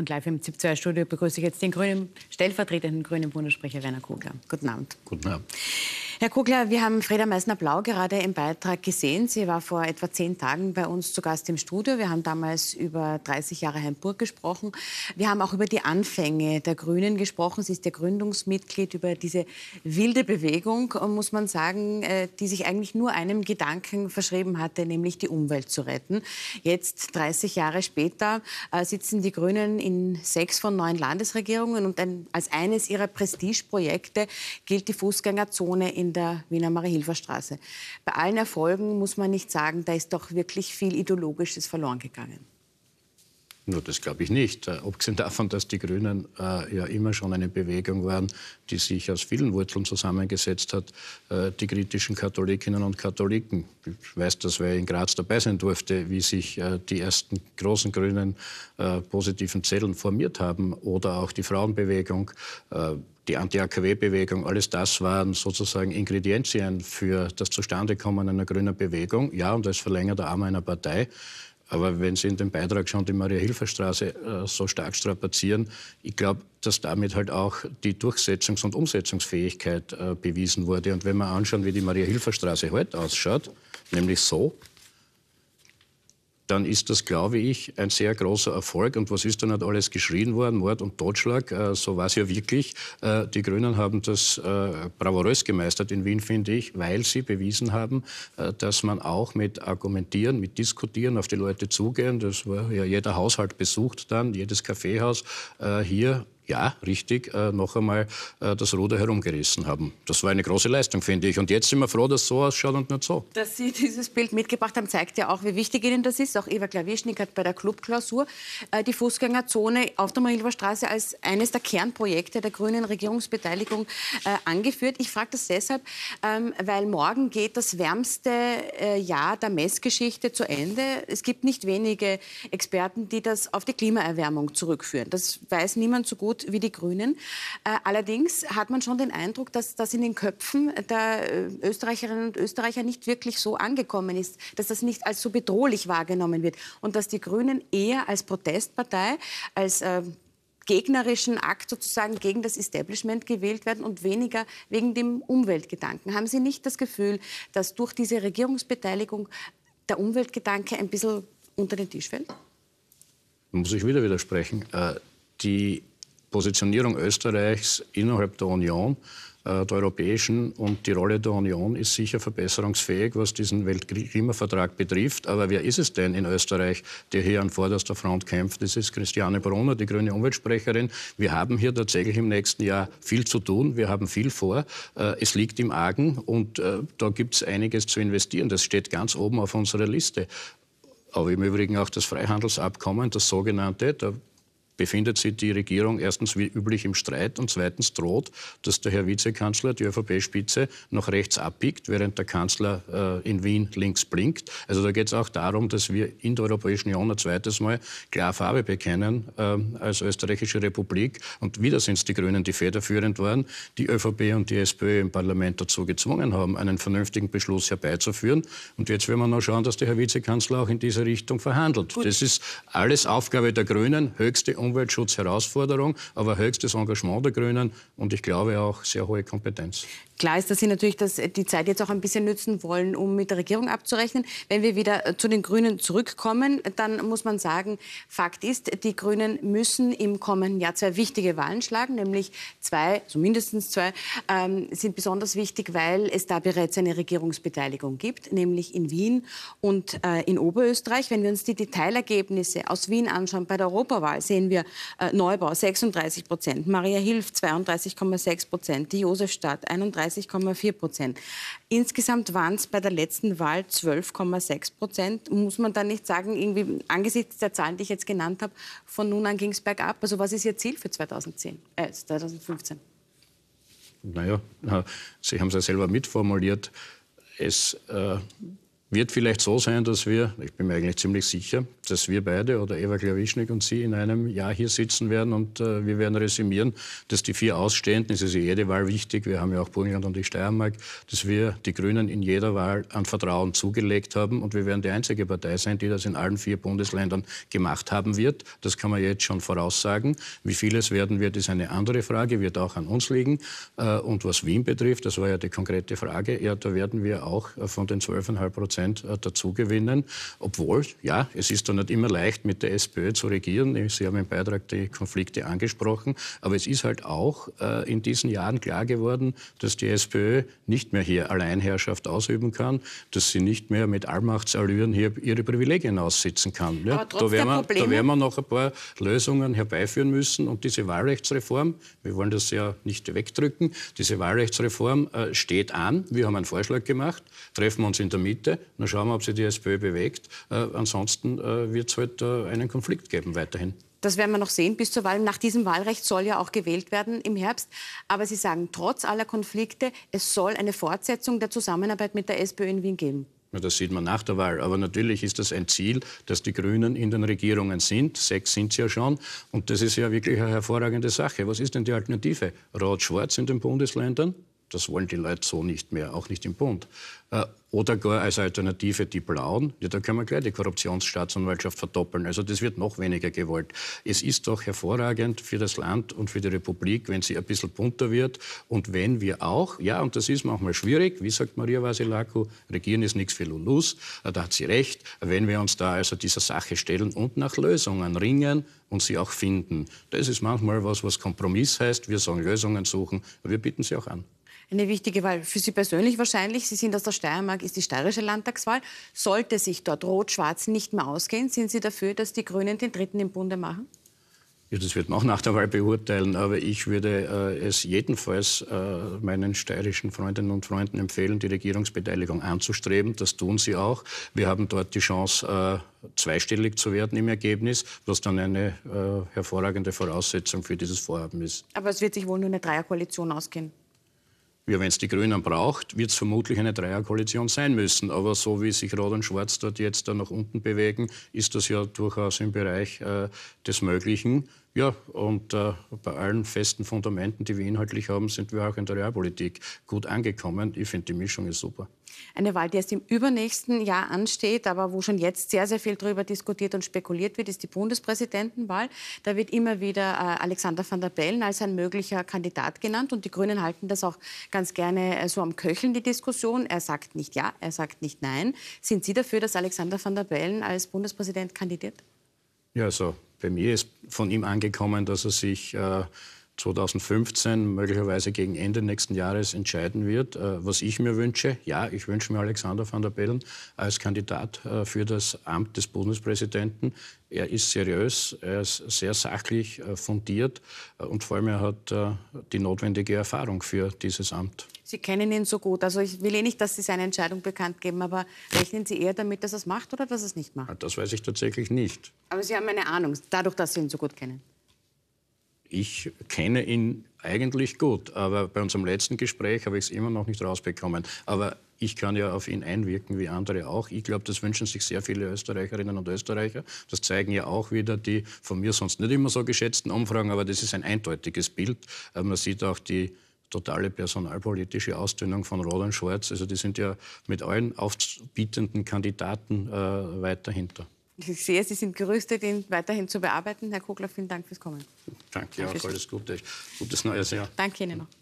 Und live im ZIP2-Studio begrüße ich jetzt den grünen, stellvertretenden grünen Bundessprecher Werner Kogler. Guten Abend. Guten Abend. Herr Kugler, wir haben Freda Meissner-Blau gerade im Beitrag gesehen. Sie war vor etwa zehn Tagen bei uns zu Gast im Studio. Wir haben damals über 30 Jahre Heimburg gesprochen. Wir haben auch über die Anfänge der Grünen gesprochen. Sie ist der Gründungsmitglied über diese wilde Bewegung, muss man sagen, äh, die sich eigentlich nur einem Gedanken verschrieben hatte, nämlich die Umwelt zu retten. Jetzt, 30 Jahre später, äh, sitzen die Grünen in sechs von neun Landesregierungen und als eines ihrer Prestigeprojekte gilt die Fußgängerzone in der Wiener Marihilfer Straße. Bei allen Erfolgen muss man nicht sagen, da ist doch wirklich viel Ideologisches verloren gegangen. Nur das glaube ich nicht. Äh, abgesehen davon, dass die Grünen äh, ja immer schon eine Bewegung waren, die sich aus vielen Wurzeln zusammengesetzt hat, äh, die kritischen Katholikinnen und Katholiken. Ich weiß das, weil ich in Graz dabei sein durfte, wie sich äh, die ersten großen grünen äh, positiven Zellen formiert haben oder auch die Frauenbewegung äh, die Anti-AKW-Bewegung, alles das waren sozusagen Ingredienzien für das Zustandekommen einer grünen Bewegung, ja, und als verlängerter Arm einer Partei. Aber wenn Sie in dem Beitrag schon die Maria-Hilfer-Straße äh, so stark strapazieren, ich glaube, dass damit halt auch die Durchsetzungs- und Umsetzungsfähigkeit äh, bewiesen wurde. Und wenn wir anschauen, wie die Maria-Hilfer-Straße heute ausschaut, nämlich so, dann ist das, glaube ich, ein sehr großer Erfolg. Und was ist dann nicht alles geschrien worden? Mord und Totschlag, äh, so war es ja wirklich. Äh, die Grünen haben das äh, bravourös gemeistert in Wien, finde ich, weil sie bewiesen haben, äh, dass man auch mit Argumentieren, mit Diskutieren auf die Leute zugehen, das war ja jeder Haushalt besucht dann, jedes Kaffeehaus, äh, hier ja, richtig, äh, noch einmal äh, das Ruder herumgerissen haben. Das war eine große Leistung, finde ich. Und jetzt sind wir froh, dass es so ausschaut und nicht so. Dass Sie dieses Bild mitgebracht haben, zeigt ja auch, wie wichtig Ihnen das ist. Auch Eva Klawischnik hat bei der Clubklausur äh, die Fußgängerzone auf der Marilber Straße als eines der Kernprojekte der grünen Regierungsbeteiligung äh, angeführt. Ich frage das deshalb, ähm, weil morgen geht das wärmste äh, Jahr der Messgeschichte zu Ende. Es gibt nicht wenige Experten, die das auf die Klimaerwärmung zurückführen. Das weiß niemand so gut wie die Grünen. Äh, allerdings hat man schon den Eindruck, dass das in den Köpfen der äh, Österreicherinnen und Österreicher nicht wirklich so angekommen ist, dass das nicht als so bedrohlich wahrgenommen wird und dass die Grünen eher als Protestpartei, als äh, gegnerischen Akt sozusagen gegen das Establishment gewählt werden und weniger wegen dem Umweltgedanken. Haben Sie nicht das Gefühl, dass durch diese Regierungsbeteiligung der Umweltgedanke ein bisschen unter den Tisch fällt? Muss ich wieder widersprechen. Die Positionierung Österreichs innerhalb der Union, äh, der Europäischen und die Rolle der Union ist sicher verbesserungsfähig, was diesen Weltklimavertrag betrifft. Aber wer ist es denn in Österreich, der hier an vorderster Front kämpft? Das ist Christiane Brunner, die grüne Umweltsprecherin. Wir haben hier tatsächlich im nächsten Jahr viel zu tun. Wir haben viel vor. Äh, es liegt im Argen und äh, da gibt es einiges zu investieren. Das steht ganz oben auf unserer Liste aber im Übrigen auch das Freihandelsabkommen, das sogenannte, da befindet sich die Regierung erstens wie üblich im Streit und zweitens droht, dass der Herr Vizekanzler die ÖVP-Spitze nach rechts abbiegt, während der Kanzler äh, in Wien links blinkt. Also da geht es auch darum, dass wir in der Europäischen Union ein zweites Mal klar Farbe bekennen ähm, als österreichische Republik. Und wieder sind es die Grünen, die federführend waren, die ÖVP und die SPÖ im Parlament dazu gezwungen haben, einen vernünftigen Beschluss herbeizuführen. Und jetzt will man noch schauen, dass der Herr Vizekanzler auch in diese Richtung verhandelt. Gut. Das ist alles Aufgabe der Grünen, höchste um Umweltschutzherausforderung, aber höchstes Engagement der Grünen und ich glaube auch sehr hohe Kompetenz. Klar ist, dass Sie natürlich das, die Zeit jetzt auch ein bisschen nützen wollen, um mit der Regierung abzurechnen. Wenn wir wieder äh, zu den Grünen zurückkommen, dann muss man sagen, Fakt ist, die Grünen müssen im kommenden Jahr zwei wichtige Wahlen schlagen, nämlich zwei, so zwei, ähm, sind besonders wichtig, weil es da bereits eine Regierungsbeteiligung gibt, nämlich in Wien und äh, in Oberösterreich. Wenn wir uns die Detailergebnisse aus Wien anschauen bei der Europawahl, sehen wir hier äh, Neubau 36 Prozent, Maria Hilf 32,6 Prozent, die Josefstadt 31,4 Prozent. Insgesamt waren es bei der letzten Wahl 12,6 Prozent. Muss man da nicht sagen, irgendwie angesichts der Zahlen, die ich jetzt genannt habe, von nun an ging es bergab. Also was ist Ihr Ziel für 2010, äh, 2015? Naja, Sie haben es ja selber mitformuliert. Es äh wird vielleicht so sein, dass wir, ich bin mir eigentlich ziemlich sicher, dass wir beide oder Eva Klawischnik und Sie in einem Jahr hier sitzen werden und äh, wir werden resümieren, dass die vier Ausstehenden, es ist ja jede Wahl wichtig, wir haben ja auch Burgenland und die Steiermark, dass wir die Grünen in jeder Wahl an Vertrauen zugelegt haben und wir werden die einzige Partei sein, die das in allen vier Bundesländern gemacht haben wird. Das kann man jetzt schon voraussagen. Wie viel es werden wird, ist eine andere Frage, wird auch an uns liegen. Äh, und was Wien betrifft, das war ja die konkrete Frage, ja, da werden wir auch äh, von den 12,5 Prozent Prozent äh, gewinnen. Obwohl, ja, es ist doch nicht immer leicht, mit der SPÖ zu regieren. Sie haben im Beitrag die Konflikte angesprochen. Aber es ist halt auch äh, in diesen Jahren klar geworden, dass die SPÖ nicht mehr hier Alleinherrschaft ausüben kann, dass sie nicht mehr mit Allmachtsallüren hier ihre Privilegien aussitzen kann. Ja, da, werden wir, da werden wir noch ein paar Lösungen herbeiführen müssen. Und diese Wahlrechtsreform, wir wollen das ja nicht wegdrücken, diese Wahlrechtsreform äh, steht an. Wir haben einen Vorschlag gemacht, treffen wir uns in der Mitte, dann schauen wir, ob sich die SPÖ bewegt. Äh, ansonsten äh, wird es halt äh, einen Konflikt geben weiterhin. Das werden wir noch sehen bis zur Wahl. Nach diesem Wahlrecht soll ja auch gewählt werden im Herbst. Aber Sie sagen, trotz aller Konflikte, es soll eine Fortsetzung der Zusammenarbeit mit der SPÖ in Wien geben. das sieht man nach der Wahl. Aber natürlich ist das ein Ziel, dass die Grünen in den Regierungen sind. Sechs sind es ja schon. Und das ist ja wirklich eine hervorragende Sache. Was ist denn die Alternative? Rot-Schwarz in den Bundesländern? Das wollen die Leute so nicht mehr, auch nicht im Bund. Äh, oder gar als Alternative die Blauen. Ja, da können wir gleich die Korruptionsstaatsanwaltschaft verdoppeln. Also das wird noch weniger gewollt. Es ist doch hervorragend für das Land und für die Republik, wenn sie ein bisschen bunter wird. Und wenn wir auch, ja, und das ist manchmal schwierig, wie sagt Maria Vasilaku, regieren ist nichts für Lulus, äh, da hat sie recht, wenn wir uns da also dieser Sache stellen und nach Lösungen ringen und sie auch finden. Das ist manchmal was, was Kompromiss heißt. Wir sagen Lösungen suchen, aber wir bieten sie auch an eine wichtige Wahl für Sie persönlich wahrscheinlich. Sie sind aus der Steiermark, ist die steirische Landtagswahl. Sollte sich dort Rot-Schwarz nicht mehr ausgehen, sind Sie dafür, dass die Grünen den Dritten im Bunde machen? Ja, das wird man auch nach der Wahl beurteilen, aber ich würde äh, es jedenfalls äh, meinen steirischen Freundinnen und Freunden empfehlen, die Regierungsbeteiligung anzustreben. Das tun sie auch. Wir haben dort die Chance, äh, zweistellig zu werden im Ergebnis, was dann eine äh, hervorragende Voraussetzung für dieses Vorhaben ist. Aber es wird sich wohl nur eine Dreierkoalition ausgehen. Ja, wenn es die Grünen braucht, wird es vermutlich eine Dreierkoalition sein müssen. Aber so wie sich Rot und Schwarz dort jetzt dann nach unten bewegen, ist das ja durchaus im Bereich äh, des Möglichen. Ja, und äh, bei allen festen Fundamenten, die wir inhaltlich haben, sind wir auch in der Realpolitik gut angekommen. Ich finde, die Mischung ist super. Eine Wahl, die erst im übernächsten Jahr ansteht, aber wo schon jetzt sehr, sehr viel darüber diskutiert und spekuliert wird, ist die Bundespräsidentenwahl. Da wird immer wieder äh, Alexander van der Bellen als ein möglicher Kandidat genannt und die Grünen halten das auch ganz gerne äh, so am Köcheln, die Diskussion. Er sagt nicht ja, er sagt nicht nein. Sind Sie dafür, dass Alexander van der Bellen als Bundespräsident kandidiert? Ja, also bei mir ist von ihm angekommen, dass er sich äh, 2015, möglicherweise gegen Ende nächsten Jahres entscheiden wird. Äh, was ich mir wünsche, ja, ich wünsche mir Alexander van der Bellen als Kandidat äh, für das Amt des Bundespräsidenten. Er ist seriös, er ist sehr sachlich äh, fundiert und vor allem er hat die notwendige Erfahrung für dieses Amt. Sie kennen ihn so gut. Also ich will eh nicht, dass Sie seine Entscheidung bekannt geben, aber rechnen Sie eher damit, dass er es macht oder dass er es nicht macht? Ah, das weiß ich tatsächlich nicht. Aber Sie haben eine Ahnung, dadurch, dass Sie ihn so gut kennen. Ich kenne ihn eigentlich gut, aber bei unserem letzten Gespräch habe ich es immer noch nicht rausbekommen. Aber ich kann ja auf ihn einwirken, wie andere auch. Ich glaube, das wünschen sich sehr viele Österreicherinnen und Österreicher. Das zeigen ja auch wieder die von mir sonst nicht immer so geschätzten Umfragen, aber das ist ein eindeutiges Bild. Äh, man sieht auch die totale personalpolitische Ausdünnung von Roland Schwarz. Also die sind ja mit allen aufbietenden Kandidaten äh, weit dahinter. Ich sehe, Sie sind gerüstet, ihn weiterhin zu bearbeiten. Herr Kogler, vielen Dank fürs Kommen. Danke, auch alles Gute. Gutes neues Jahr. Danke Ihnen noch.